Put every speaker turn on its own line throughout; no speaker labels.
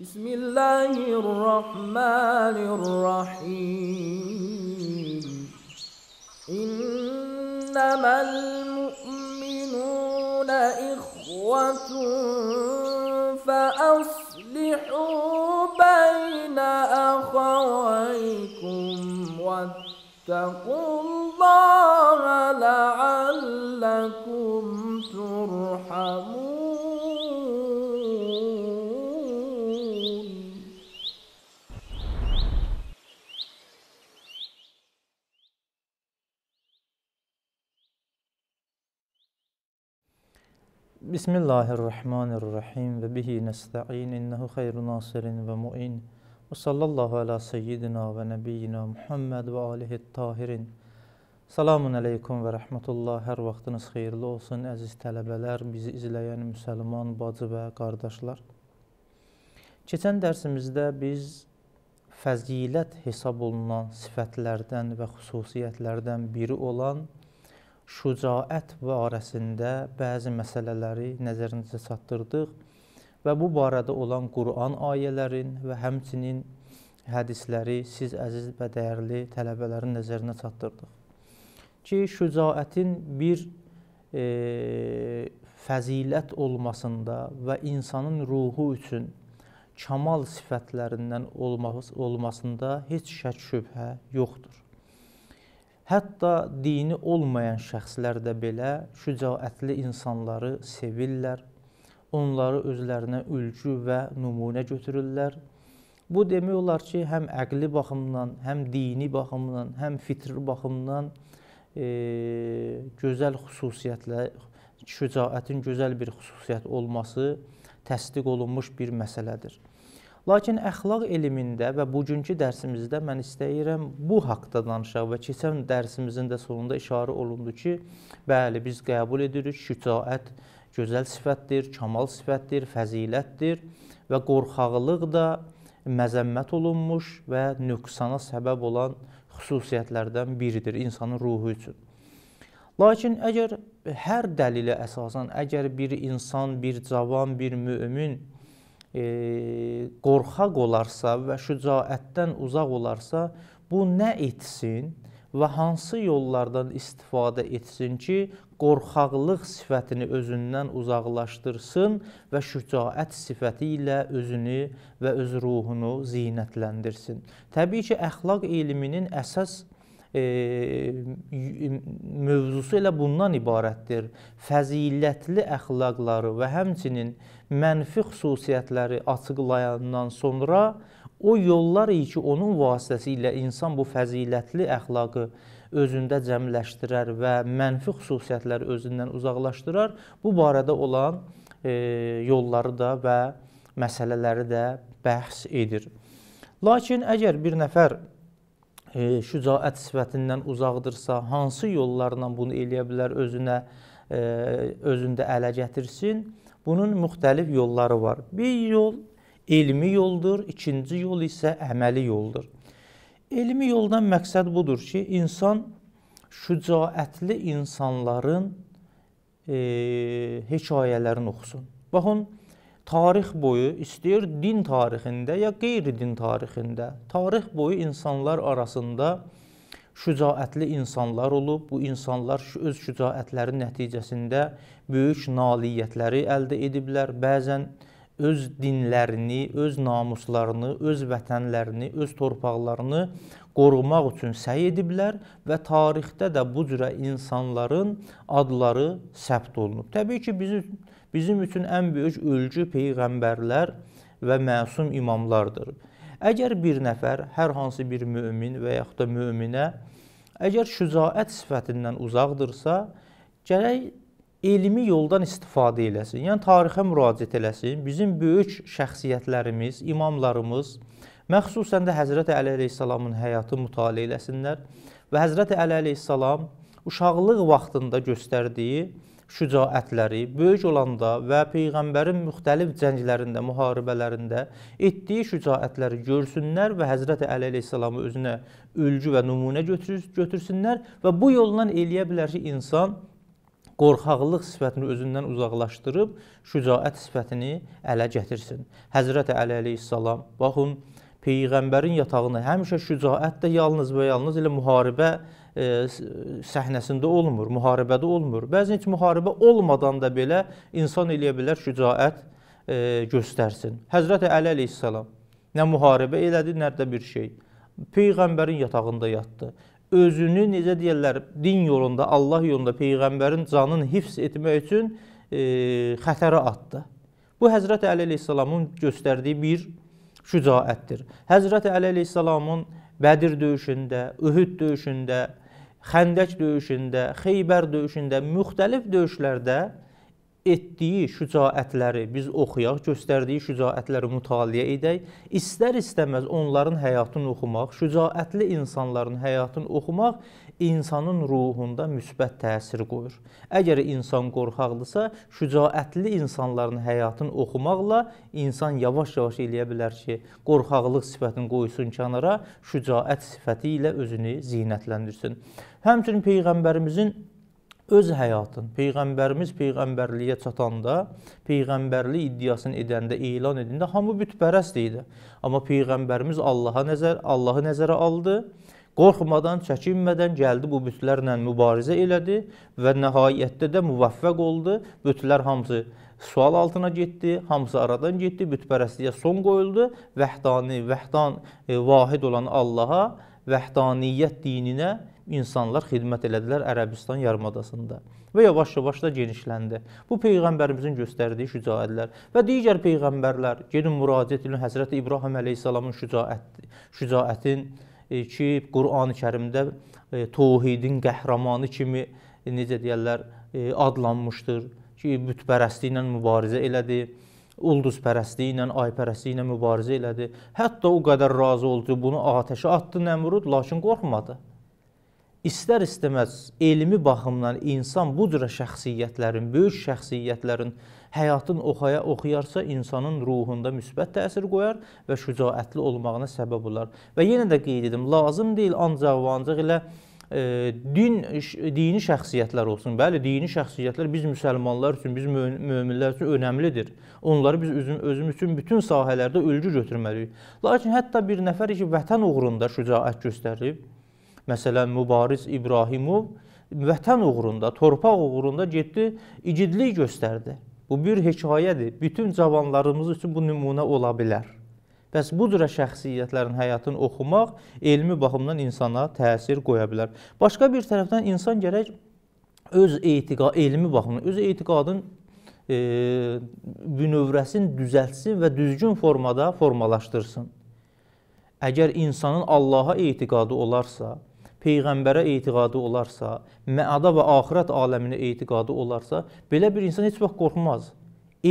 بسم الله الرحمن الرحيم إنما المؤمنون إخوة فأصلحوا بين أخويكم واتقوا الله لعلكم ترحمون بسم الله الرحمن الرحيم وبه نستعين إنه خير ناصر ومؤين وصلى الله على سيدنا ونبينا محمد وآله الطاهرين Salamun əleykum və rəhmətullah. Hər vaxtınız xeyirli olsun əziz tələbələr, bizi izləyən müsəlman bacı və qardaşlar. Keçən dərsimizdə biz fəzilət hesab olunan sifətlərdən və xüsusiyyətlərdən biri olan şücaət barəsində bəzi məsələləri nəzərinizə çatdırdıq və bu barədə olan Quran ayələrin və həmçinin hədisləri siz əziz və dəyərli tələbələrin nəzərinə çatdırdıq. Ki, şücaətin bir e, fəzilət olmasında və insanın ruhu üçün kamal sifətlərindən olmasında heç şək şübhə yoxdur. Hətta dini olmayan şəxslər də belə şücaətli insanları sevirlər. Onları özlərinə ülgü və nümunə götürürlər. Bu demək olar ki, həm əqli baxımdan, həm dini baxımdan, həm fitri baxımdan e, gözəl xüsusiyyətlə şücaətin gözəl bir xüsusiyyət olması təsdiq olunmuş bir məsələdir. Lakin əxlaq elmində və bugünkü dərsimizdə mən istəyirəm bu haqqda danışaq və keçən dərsimizin də sonunda işarə olundu ki, bəli, biz qəbul edirik şücaət gözəl sifətdir, kamal sifətdir, fəzilətdir və qorxaqlıq da məzəmmət olunmuş və nöqsana səbəb olan xüsusiyyətlərdən biridir insanın ruhu üçün. Lakin əgər hər dəlilə əsasən əgər bir insan, bir cavan, bir mömin E, qorxaq olarsa və şücaətdən uzaq olarsa, bu nə etsin və hansı yollardan istifadə etsin ki, qorxaqlıq sifətini özündən uzaqlaşdırsın və şücaət sifəti ilə özünü və öz ruhunu zinətləndirsin. Təbii ki, əxlaq elminin əsas E, mövzusu elə bundan ibarətdir. Fəzilətli əxlaqları və həmçinin mənfi xüsusiyyətləri açıqlayandan sonra o yollar ki, onun vasitəsilə insan bu fəzilətli əxlaqı özündə cəmləşdirər və mənfi xüsusiyyətləri özündən uzaqlaşdırar. Bu barədə olan e, yolları da və məsələləri də bəhs edir. Lakin əgər bir nəfər E, şücaət sifətindən uzaqdırsa, hansı yollarla bunu eləyə bilər özünə e, özündə ələ gətirsin? Bunun müxtəlif yolları var. Bir yol elmi yoldur, ikinci yol isə əməli yoldur. Elmi yoldan məqsəd budur ki, insan şücaətli insanların e, hekayələrini oxusun. Baxın, tarix boyu istəyir din tarixində ya qeyri-din tarixində, tarix boyu insanlar arasında şücaətli insanlar olub. Bu insanlar öz şücaətləri nəticəsində böyük nailiyyətləri əldə ediblər. Bəzən öz dinlərini, öz namuslarını, öz vətənlərini, öz torpaqlarını qorumaq üçün səy ediblər və tarixdə də bu cürə insanların adları səbt olunub. Təbii ki, bizim bizim üçün ən böyük ölgü peyğəmbərlər və məsum imamlardır. Əgər bir nəfər, hər hansı bir mömin və yaxud da möminə əgər şücaət sifətindən uzaqdırsa, gərək elmi yoldan istifadə eləsin. Yəni tarixə müraciət eləsin. Bizim böyük şəxsiyyətlərimiz, imamlarımız, məxsusən də Həzrət Əli əleyhissalamın həyatı mütaliə eləsinlər və Həzrət Əli əleyhissalam uşaqlıq vaxtında göstərdiyi şücaətləri böyük olanda və peyğəmbərin müxtəlif cənglərində, müharibələrində etdiyi şücaətləri görsünlər və Həzrət Əli əleyhissalamı özünə ülgü və nümunə götürsünlər və bu yolla eləyə bilər ki, insan qorxaqlıq sifətini özündən uzaqlaşdırıb şücaət sifətini ələ gətirsin. Həzrət Əli əleyhissalam baxın peyğəmbərin yatağını həmişə şücaətlə yalnız və yalnız elə müharibə E, səhnəsində olmur, müharibədə olmur. Bəzən heç müharibə olmadan da belə insan eləyə bilər şücaət e, göstərsin. Həzrət Əli əleyhissalam nə müharibə elədi, nə də bir şey. Peyğəmbərin yatağında yatdı. Özünü necə deyirlər, din yolunda, Allah yolunda peyğəmbərin canını hifz etmək üçün e, xətərə atdı. Bu Həzrət Əli əleyhissalamın göstərdiyi bir şücaətdir. Həzrət Əli əleyhissalamın Bədir döyüşündə, Uhud döyüşündə, Xəndək döyüşündə, Xeybər döyüşündə, müxtəlif döyüşlərdə etdiyi şücaətləri biz oxuyaq, göstərdiyi şücaətləri mütaliə edək. İstər-istəməz onların həyatını oxumaq, şücaətli insanların həyatını oxumaq insanın ruhunda müsbət təsir qoyur. Əgər insan qorxaqlısa, şücaətli insanların həyatını oxumaqla insan yavaş-yavaş eləyə bilər ki, qorxaqlıq sifətini qoysun kənara, şücaət sifəti ilə özünü zinətləndirsin. Həmçinin peyğəmbərimizin öz həyatın peyğəmbərimiz peyğəmbərliyə çatanda, peyğəmbərlik iddiasını edəndə, elan edəndə hamı bütpərəst idi. Amma peyğəmbərimiz Allaha nəzər, Allahı nəzərə aldı Qorxmadan, çəkinmədən gəldi bu bütlərlə mübarizə elədi və nəhayətdə də müvəffəq oldu. Bütlər hamısı sual altına getdi, hamısı aradan getdi, bütpərəstliyə son qoyuldu. Vəhdani, vəhdan, e, vahid olan Allaha, vəhdaniyyət dininə insanlar xidmət elədilər Ərəbistan yarımadasında və yavaş-yavaş da genişləndi. Bu peyğəmbərimizin göstərdiyi şücaətlər və digər peyğəmbərlər, gedin müraciət edin Həzrət İbrahim əleyhissalamın şücaəti, şücaətin ki, Qurani Kərimdə e, təvhidin qəhrəmanı kimi e, necə deyirlər, e, adlanmışdır ki, bütpərəstliyi ilə mübarizə elədi ulduzpərəstliyi ilə, aypərəstliyi ilə mübarizə elədi. Hətta o qədər razı oldu, bunu atəşə atdı Nəmrud, lakin qorxmadı istər istəməz elmi baxımdan insan bu cür şəxsiyyətlərin, böyük şəxsiyyətlərin həyatın oxuya oxuyarsa insanın ruhunda müsbət təsir qoyar və şücaətli olmağına səbəb olar. Və yenə də qeyd edim, lazım deyil ancaq və ancaq elə e, din dini şəxsiyyətlər olsun. Bəli, dini şəxsiyyətlər biz müsəlmanlar üçün, biz möminlər üçün önəmlidir. Onları biz özüm, özümüz üçün bütün sahələrdə ölgü götürməliyik. Lakin hətta bir nəfər ki, vətən uğrunda şücaət göstərib, Məsələn, Mübariz İbrahimov vətən uğrunda, torpaq uğrunda getdi, igidlik göstərdi. Bu bir hekayədir. Bütün cavanlarımız üçün bu nümunə ola bilər. Bəs bu cür şəxsiyyətlərin həyatını oxumaq elmi baxımdan insana təsir qoya bilər. Başqa bir tərəfdən insan gərək öz etiqad, elmi baxımdan, öz etiqadın e, bünövrəsini düzəltsin və düzgün formada formalaşdırsın. Əgər insanın Allaha etiqadı olarsa, peyğəmbərə etiqadı olarsa, məada və axirət aləminə etiqadı olarsa, belə bir insan heç vaxt qorxmaz.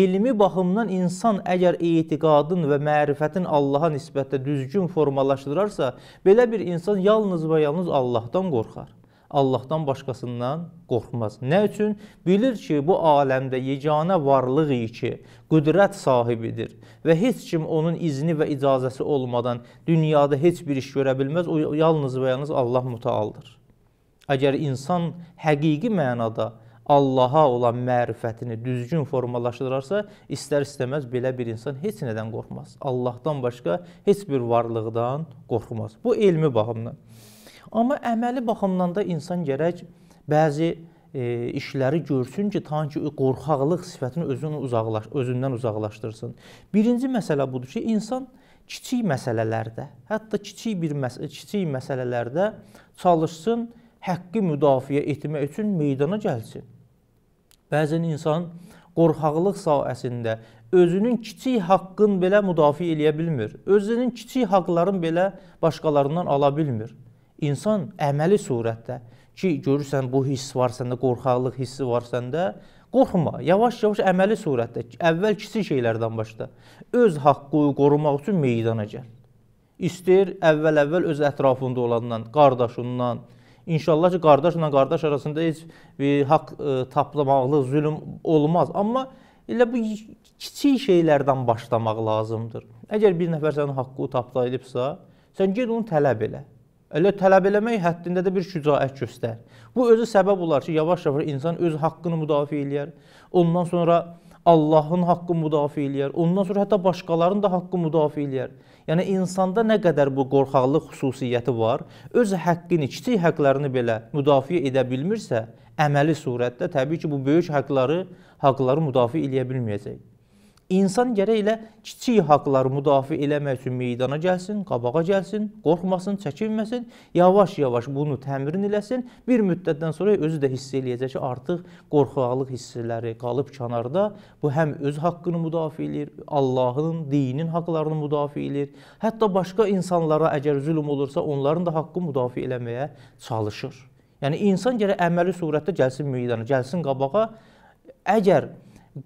Elmi baxımdan insan əgər etiqadın və mərifətin Allaha nisbətdə düzgün formalaşdırarsa, belə bir insan yalnız və yalnız Allahdan qorxar. Allahdan başqasından qorxmaz. Nə üçün? Bilir ki, bu aləmdə yeganə varlıq ki, qüdrət sahibidir və heç kim onun izni və icazəsi olmadan dünyada heç bir iş görə bilməz. O yalnız və yalnız Allah mütəaldır. Əgər insan həqiqi mənada Allaha olan mərifətini düzgün formalaşdırarsa, istər-istəməz belə bir insan heç nədən qorxmaz. Allahdan başqa heç bir varlıqdan qorxmaz. Bu elmi baxımdan. Amma əməli baxımdan da insan gərək bəzi e, işləri görsün ki, tanki qorxaqlıq sifətini özünü uzaqlaş, özündən uzaqlaşdırsın. Birinci məsələ budur ki, insan kiçik məsələlərdə, hətta kiçik bir məsələ, kiçik məsələlərdə çalışsın, həqqi müdafiə etmək üçün meydana gəlsin. Bəzən insan qorxaqlıq sahəsində özünün kiçik haqqın belə müdafiə eləyə bilmir. Özünün kiçik haqqların belə başqalarından ala bilmir insan əməli surətdə ki, görürsən bu hiss var səndə, qorxaqlıq hissi var səndə, qorxma. Yavaş-yavaş əməli surətdə, əvvəl kiçik şeylərdən başla. Öz haqqını qorumaq üçün meydana gəl. İstər əvvəl-əvvəl öz ətrafında olandan, qardaşından, İnşallah ki, qardaşla qardaş arasında heç bir haqq e, taplamaqlıq, zülm olmaz. Amma elə bu kiçik şeylərdən başlamaq lazımdır. Əgər bir nəfər sənin haqqını tapdaydibsa, sən ged onu tələb elə. Elə tələb eləmək həddində də bir şücaət göstər. Bu özü səbəb olar ki, yavaş-yavaş insan öz haqqını müdafiə eləyər. Ondan sonra Allahın haqqını müdafiə eləyər. Ondan sonra hətta başqalarının da haqqını müdafiə eləyər. Yəni insanda nə qədər bu qorxaqlıq xüsusiyyəti var, öz haqqını, kiçik haqqlarını belə müdafiə edə bilmirsə, əməli surətdə təbii ki, bu böyük haqqları, haqqları müdafiə eləyə bilməyəcək. İnsan gərək elə kiçik haqqları müdafiə eləmək üçün meydana gəlsin, qabağa gəlsin, qorxmasın, çəkinməsin, yavaş-yavaş bunu təmrin eləsin. Bir müddətdən sonra özü də hiss eləyəcək ki, artıq qorxaqlıq hissləri qalıb kənarda. Bu həm öz haqqını müdafiə eləyir, Allahın, dinin haqqlarını müdafiə eləyir. Hətta başqa insanlara əgər zülm olursa, onların da haqqı müdafiə eləməyə çalışır. Yəni insan gərək əməli surətdə gəlsin meydana, gəlsin qabağa. Əgər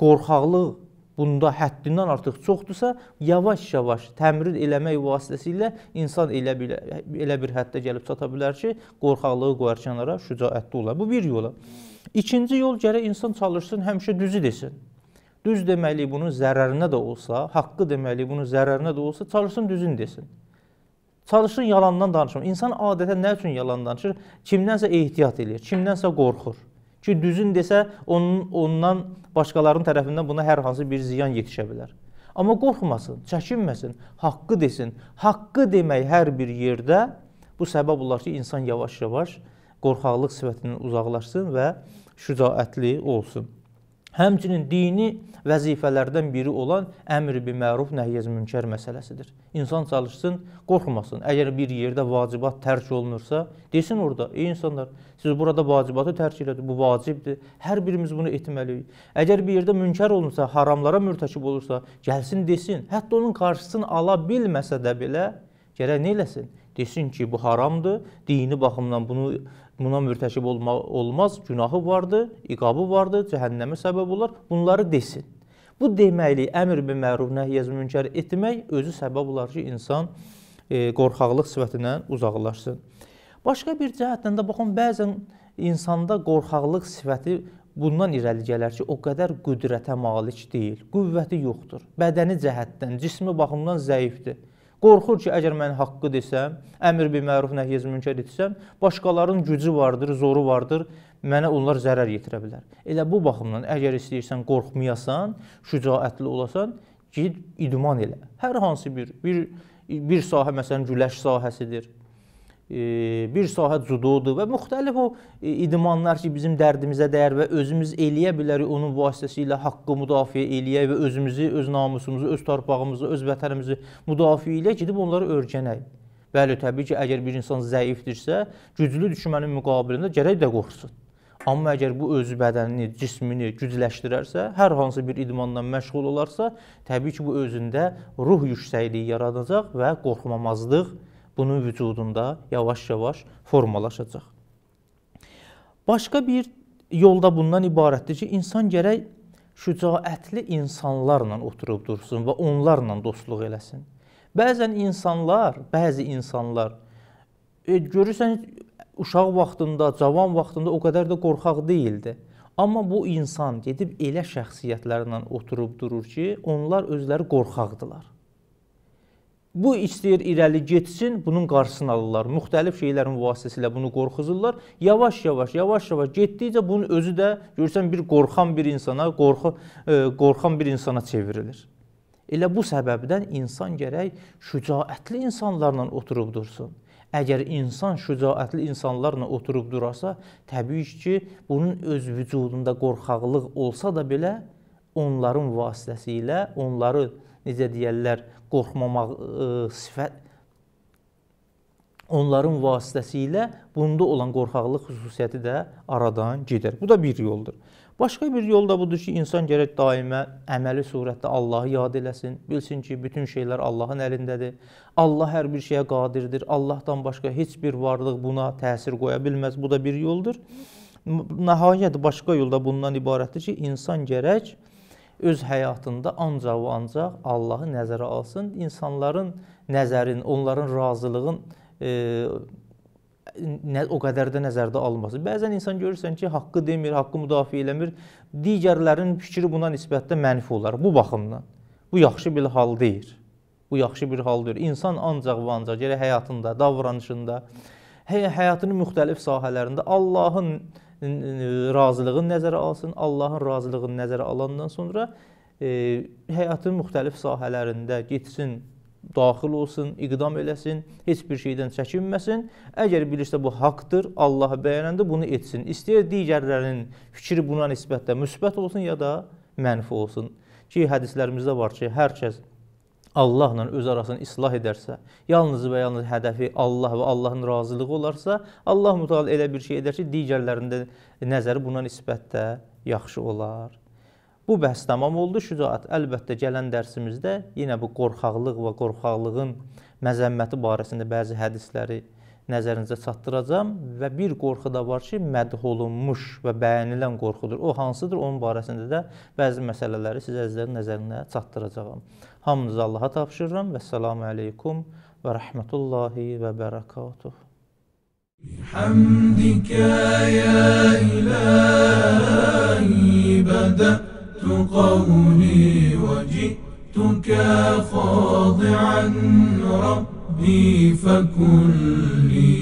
qorxaqlıq bunda həddindən artıq çoxdursa, yavaş-yavaş təmrin eləmək vasitəsilə insan elə bir, elə bir həddə gəlib çata bilər ki, qorxaqlığı qoyar kənara, şücaətli olar. Bu bir yola. İkinci yol gərək insan çalışsın, həmişə düzü desin. Düz deməli bunun zərərinə də olsa, haqqı deməli bunun zərərinə də olsa, çalışsın düzün desin. Çalışsın yalandan danışmır. İnsan adətən nə üçün yalan danışır? Kimdənsə ehtiyat eləyir, kimdənsə qorxur. Ki düzün desə, onun ondan başqalarının tərəfindən buna hər hansı bir ziyan yetişə bilər. Amma qorxmasın, çəkinməsin, haqqı desin. Haqqı demək hər bir yerdə bu səbəb olar ki, insan yavaş-yavaş qorxaqlıq sifətindən uzaqlaşsın və şücaətli olsun. Həmçinin dini vəzifələrdən biri olan əmr bi məruf nəhyiz münkər məsələsidir. İnsan çalışsın, qorxmasın. Əgər bir yerdə vacibat tərk olunursa, desin orada, ey insanlar, siz burada vacibatı tərk elədiniz, bu vacibdir. Hər birimiz bunu etməliyik. Əgər bir yerdə münkər olunsa, haramlara mürtəkib olursa, gəlsin desin. Hətta onun qarşısını ala bilməsə də belə, gərək nə eləsin? desin ki, bu haramdır, dini baxımdan bunu buna mürtəşib olma, olmaz, günahı vardır, iqabı vardır, cəhənnəmə səbəb olar, bunları desin. Bu deməkli əmr bi məruf nəhyəz münkər etmək özü səbəb olar ki, insan e, qorxaqlıq sifətindən uzaqlaşsın. Başqa bir cəhətdən də baxın, bəzən insanda qorxaqlıq sifəti bundan irəli gələr ki, o qədər qüdrətə malik deyil, qüvvəti yoxdur. Bədəni cəhətdən, cismi baxımdan zəifdir. Qorxur ki, əgər mən haqqı desəm, əmr bir məruf nəhyəz münkər etsəm, başqalarının gücü vardır, zoru vardır, mənə onlar zərər yetirə bilər. Elə bu baxımdan əgər istəyirsən qorxmayasan, şücaətli olasan, ged idman elə. Hər hansı bir bir bir sahə məsələn güləş sahəsidir. E, bir sahə cudodur və müxtəlif o e, idmanlar ki, bizim dərdimizə dəyər və özümüz eləyə bilərik onun vasitəsilə haqqı müdafiə eləyək və özümüzü, öz namusumuzu, öz torpağımızı, öz vətənimizi müdafiə eləyək, gedib onları öyrənək. Bəli, təbii ki, əgər bir insan zəifdirsə, güclü düşmənin müqabilində gərək də qorxsun. Amma əgər bu öz bədənini, cismini gücləşdirərsə, hər hansı bir idmanla məşğul olarsa, təbii ki, bu özündə ruh yüksəkliyi yaradacaq və qorxmamazlıq yaradacaq bunun vücudunda yavaş-yavaş formalaşacaq. Başqa bir yolda bundan ibarətdir ki, insan gərək şücaətli insanlarla oturub dursun və onlarla dostluq eləsin. Bəzən insanlar, bəzi insanlar e, görürsən uşaq vaxtında, cavan vaxtında o qədər də qorxaq değildi. Amma bu insan gedib elə şəxsiyyətlərlə oturub durur ki, onlar özləri qorxaqdılar. Bu istəyir irəli getsin, bunun qarşısını alırlar. Müxtəlif şeylərin vasitəsilə bunu qorxuzurlar. Yavaş-yavaş, yavaş-yavaş getdikcə bunun özü də görsən bir qorxan bir insana, qorxu e, qorxan bir insana çevrilir. Elə bu səbəbdən insan gərək şücaətli insanlarla oturub dursun. Əgər insan şücaətli insanlarla oturub durarsa, təbii ki, bunun öz vücudunda qorxaqlıq olsa da belə onların vasitəsilə onları necə deyirlər, qorxmamaq ə, e, sifət onların vasitəsilə bunda olan qorxaqlıq xüsusiyyəti də aradan gedər. Bu da bir yoldur. Başqa bir yol da budur ki, insan gərək daimə əməli surətdə Allahı yad eləsin, bilsin ki, bütün şeylər Allahın əlindədir. Allah hər bir şeyə qadirdir. Allahdan başqa heç bir varlıq buna təsir qoya bilməz. Bu da bir yoldur. Nəhayət başqa yol da bundan ibarətdir ki, insan gərək öz həyatında ancaq və ancaq Allahı nəzərə alsın, insanların nəzərin, onların razılığın e, nə, o qədər də nəzərdə almasın. Bəzən insan görürsən ki, haqqı demir, haqqı müdafiə eləmir. Digərlərin fikri buna nisbətdə mənfi olar. Bu baxımdan bu yaxşı bir hal deyil. Bu yaxşı bir hal deyil. İnsan ancaq və ancaq gələ həyatında, davranışında, həyatının müxtəlif sahələrində Allahın razılığını nəzərə alsın. Allahın razılığını nəzərə alandan sonra e, həyatın müxtəlif sahələrində getsin, daxil olsun, iqdam eləsin, heç bir şeydən çəkinməsin. Əgər bilirsə bu haqqdır, Allahı bəyənəndə bunu etsin. İstəyir digərlərinin fikri buna nisbətdə müsbət olsun ya da mənfi olsun. Ki hədislərimizdə var ki, hər kəs Allahla öz arasını islah edərsə, yalnız və yalnız hədəfi Allah və Allahın razılığı olarsa, Allah mütəal elə bir şey edər ki, digərlərində nəzəri buna nisbətdə yaxşı olar. Bu bəhs tamam oldu. Şücaət əlbəttə gələn dərsimizdə yenə bu qorxaqlıq və qorxaqlığın məzəmməti barəsində bəzi hədisləri nəzərinizə çatdıracağam və bir qorxu da var ki, mədh olunmuş və bəyənilən qorxudur. O hansıdır? Onun barəsində də bəzi məsələləri sizə əzizlərin nəzərinə çatdıracağam. Hamınızı Allaha tapışırıram və səlamu aleykum və rəhmətullahi və bərəkatuh. بحمدك يا إلهي بدأت قولي وجئتك خاضعا ربي فكن لي